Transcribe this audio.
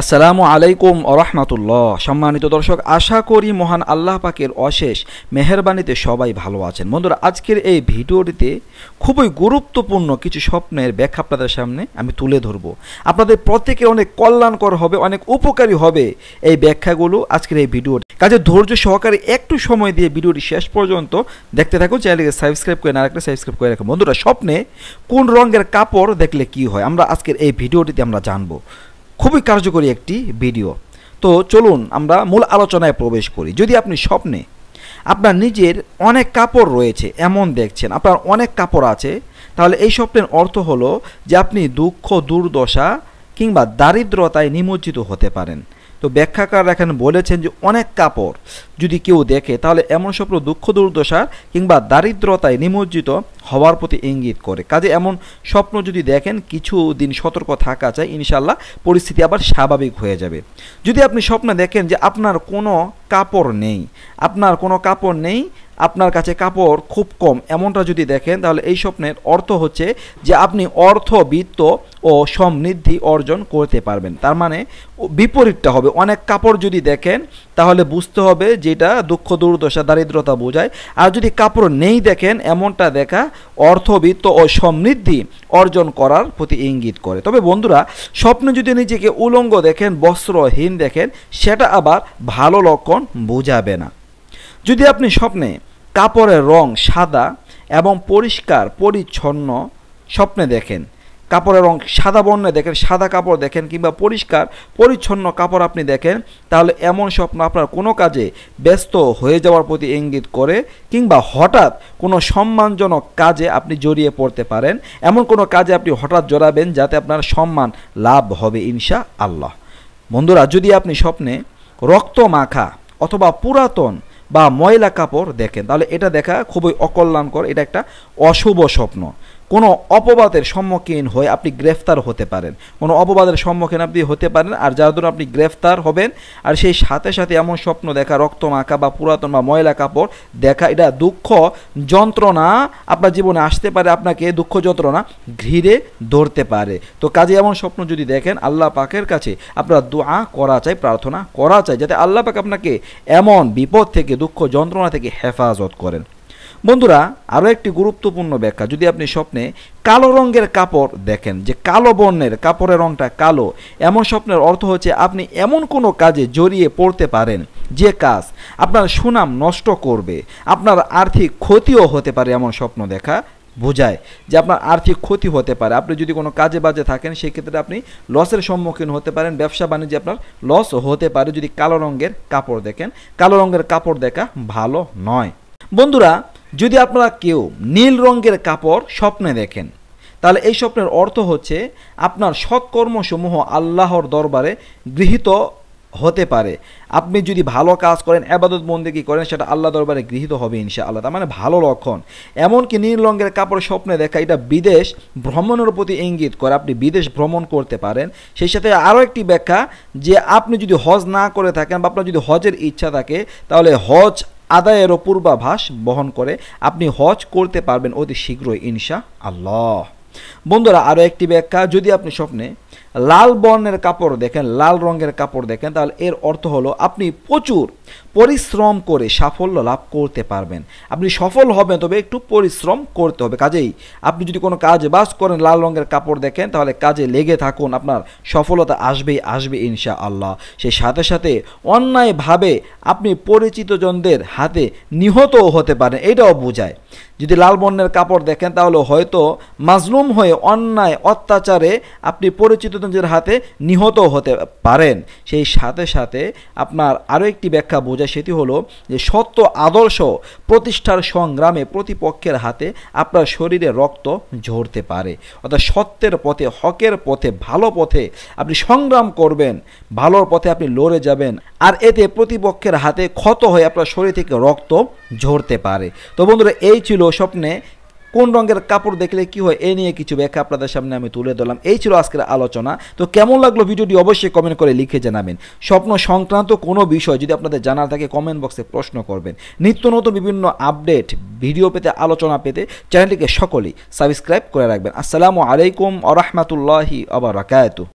আসসালামু আলাইকুম আরহামাতুল্লাহ সম্মানিত দর্শক আশা করি মহান আল্লাহ পাকের অশেষ মেহরবানিতে সবাই ভালো আছেন বন্ধুরা আজকের এই ভিডিওটিতে খুবই গুরুত্বপূর্ণ কিছু স্বপ্নের ব্যাখ্যা আপনাদের সামনে আমি তুলে ধরব আপনাদের প্রত্যেকের অনেক কল্যাণকর হবে অনেক উপকারী হবে এই ব্যাখ্যাগুলো আজকের এই ভিডিওটি কাজে ধৈর্য সহকারে একটু সময় দিয়ে ভিডিওটি শেষ পর্যন্ত দেখতে থাকুন চ্যানেলকে সাবস্ক্রাইব করে না রাখলে সাবস্ক্রাইব করে রাখুন বন্ধুরা স্বপ্নে কোন রঙের কাপড় দেখলে কি হয় আমরা আজকের এই ভিডিওটিতে আমরা জানবো খুবই কার্যকরী একটি ভিডিও তো চলুন আমরা মূল আলোচনায় প্রবেশ করি যদি আপনি স্বপ্নে আপনার নিজের অনেক কাপড় রয়েছে এমন দেখছেন আপনার অনেক কাপড় আছে তাহলে এই স্বপ্নের অর্থ হলো যে আপনি দুঃখ দুর্দশা কিংবা দারিদ্রতায় নিমজ্জিত হতে পারেন তো ব্যাখ্যাকার এখানে বলেছেন যে অনেক কাপড় যদি কেউ দেখে তাহলে এমন স্বপ্ন দুঃখ দুর্দশা কিংবা দারিদ্রতায় নিমজ্জিত হওয়ার প্রতি ইঙ্গিত করে কাজে এমন স্বপ্ন যদি দেখেন কিছু দিন সতর্ক থাকা চাই ইনশাল্লাহ পরিস্থিতি আবার স্বাভাবিক হয়ে যাবে যদি আপনি স্বপ্ন দেখেন যে আপনার কোনো কাপড় নেই আপনার কোনো কাপড় নেই আপনার কাছে কাপড় খুব কম এমনটা যদি দেখেন তাহলে এই স্বপ্নের অর্থ হচ্ছে যে আপনি অর্থ বৃত্ত ও সমৃদ্ধি অর্জন করতে পারবেন তার মানে বিপরীতটা হবে অনেক কাপড় যদি দেখেন তাহলে বুঝতে হবে যেটা দুঃখ দুর্দশা দারিদ্রতা বোঝায় আর যদি কাপড় নেই দেখেন এমনটা দেখা অর্থবিত্ত ও সমৃদ্ধি অর্জন করার প্রতি ইঙ্গিত করে তবে বন্ধুরা স্বপ্নে যদি নিজেকে উলঙ্গ দেখেন বস্ত্রহীন দেখেন সেটা আবার ভালো লক্ষণ বোঝাবে না যদি আপনি স্বপ্নে কাপড়ের রং সাদা এবং পরিষ্কার পরিচ্ছন্ন স্বপ্নে দেখেন কাপড়ের রং সাদা বর্ণে দেখেন সাদা কাপড় দেখেন কিংবা পরিষ্কার পরিচ্ছন্ন কাপড় আপনি দেখেন তাহলে এমন স্বপ্ন আপনার কোনো কাজে ব্যস্ত হয়ে যাওয়ার প্রতি ইঙ্গিত করে কিংবা হঠাৎ কোনো সম্মানজনক কাজে আপনি জড়িয়ে পড়তে পারেন এমন কোনো কাজে আপনি হঠাৎ জড়াবেন যাতে আপনার সম্মান লাভ হবে ইনশা আল্লাহ বন্ধুরা যদি আপনি স্বপ্নে রক্ত মাখা অথবা পুরাতন বা ময়লা কাপড় দেখেন তাহলে এটা দেখা খুবই অকল্যাণকর এটা একটা অশুভ স্বপ্ন কোনো অপবাদের সম্মুখীন হয়ে আপনি গ্রেফতার হতে পারেন কোনো অপবাদের সম্মুখীন আপনি হতে পারেন আর যার ধরুন আপনি গ্রেফতার হবেন আর সেই সাথে সাথে এমন স্বপ্ন দেখা রক্ত মাখা বা পুরাতন বা ময়লা কাপড় দেখা এটা দুঃখ যন্ত্রণা আপনার জীবনে আসতে পারে আপনাকে দুঃখ যন্ত্রণা ঘিরে ধরতে পারে তো কাজে এমন স্বপ্ন যদি দেখেন আল্লাহ পাকের কাছে আপনার দোয়া করা চাই প্রার্থনা করা চাই যাতে আল্লাহ পাক আপনাকে এমন বিপদ থেকে দুঃখ যন্ত্রণা থেকে হেফাজত করেন বন্ধুরা আরও একটি গুরুত্বপূর্ণ ব্যাখ্যা যদি আপনি স্বপ্নে কালো রঙের কাপড় দেখেন যে কালো বর্ণের কাপড়ের রঙটা কালো এমন স্বপ্নের অর্থ হচ্ছে আপনি এমন কোনো কাজে জড়িয়ে পড়তে পারেন যে কাজ আপনার সুনাম নষ্ট করবে আপনার আর্থিক ক্ষতিও হতে পারে এমন স্বপ্ন দেখা বোঝায় যে আপনার আর্থিক ক্ষতি হতে পারে আপনি যদি কোনো কাজে বাজে থাকেন সেক্ষেত্রে আপনি লসের সম্মুখীন হতে পারেন ব্যবসা বাণিজ্যে আপনার লস হতে পারে যদি কালো রঙের কাপড় দেখেন কালো রঙের কাপড় দেখা ভালো নয় বন্ধুরা যদি আপনারা কেউ নীল রঙের কাপড় স্বপ্নে দেখেন তাহলে এই স্বপ্নের অর্থ হচ্ছে আপনার সৎকর্মসমূহ আল্লাহর দরবারে গৃহীত হতে পারে আপনি যদি ভালো কাজ করেন আবাদত কী করেন সেটা আল্লাহ দরবারে গৃহীত হবে ইনশা আল্লাহ তার মানে ভালো লক্ষণ এমনকি নীল রঙের কাপড় স্বপ্নে দেখা এটা বিদেশ ভ্রমণের প্রতি ইঙ্গিত করে আপনি বিদেশ ভ্রমণ করতে পারেন সেই সাথে আরও একটি ব্যাখ্যা যে আপনি যদি হজ না করে থাকেন বা আপনার যদি হজের ইচ্ছা থাকে তাহলে হজ আদায়েরও পূর্বাভাস বহন করে আপনি হজ করতে পারবেন অতি শীঘ্রই ইনশা আল্লাহ বন্ধুরা আরও একটি ব্যাখ্যা যদি আপনি স্বপ্নে লাল বর্ণের কাপড় দেখেন লাল রঙের কাপড় দেখেন তাহলে এর অর্থ হলো আপনি প্রচুর পরিশ্রম করে সাফল্য লাভ করতে পারবেন আপনি সফল হবেন তবে একটু পরিশ্রম করতে হবে কাজেই আপনি যদি কোনো কাজ বাস করেন লাল রঙের কাপড় দেখেন তাহলে কাজে লেগে থাকুন আপনার সফলতা আসবেই আসবে ইনশা আল্লাহ সেই সাথে সাথে অন্যায়ভাবে আপনি পরিচিতজনদের হাতে নিহতও হতে পারেন এটাও বোঝায় যদি লাল বর্ণের কাপড় দেখেন তাহলে হয়তো মাজলুম হয়ে অন্যায় অত্যাচারে আপনি পরিচিতজনদের হাতে নিহত হতে পারেন সেই সাথে সাথে আপনার আরও একটি ব্যাখ্যা বোঝায় সেটি হলো যে সত্য আদর্শ প্রতিষ্ঠার সংগ্রামে প্রতিপক্ষের হাতে আপনার শরীরে রক্ত ঝরতে পারে অর্থাৎ সত্যের পথে হকের পথে ভালো পথে আপনি সংগ্রাম করবেন ভালোর পথে আপনি লড়ে যাবেন আর এতে প্রতিপক্ষের হাতে ক্ষত হয়ে আপনার শরীর থেকে রক্ত ঝরতে পারে তো বন্ধুরা এই ছিল স্বপ্নে কোন রঙের কাপড় দেখলে কি হয় এ নিয়ে কিছু ব্যাখ্যা আপনাদের সামনে আমি তুলে ধরলাম এই ছিল আজকের আলোচনা তো কেমন লাগলো ভিডিওটি অবশ্যই কমেন্ট করে লিখে জানাবেন স্বপ্ন সংক্রান্ত কোনো বিষয় যদি আপনাদের জানার থাকে কমেন্ট বক্সে প্রশ্ন করবেন নিত্য নতুন বিভিন্ন আপডেট ভিডিও পেতে আলোচনা পেতে চ্যানেলটিকে সকলেই সাবস্ক্রাইব করে রাখবেন আসসালামু আলাইকুম আরহামতুল্লাহি আবার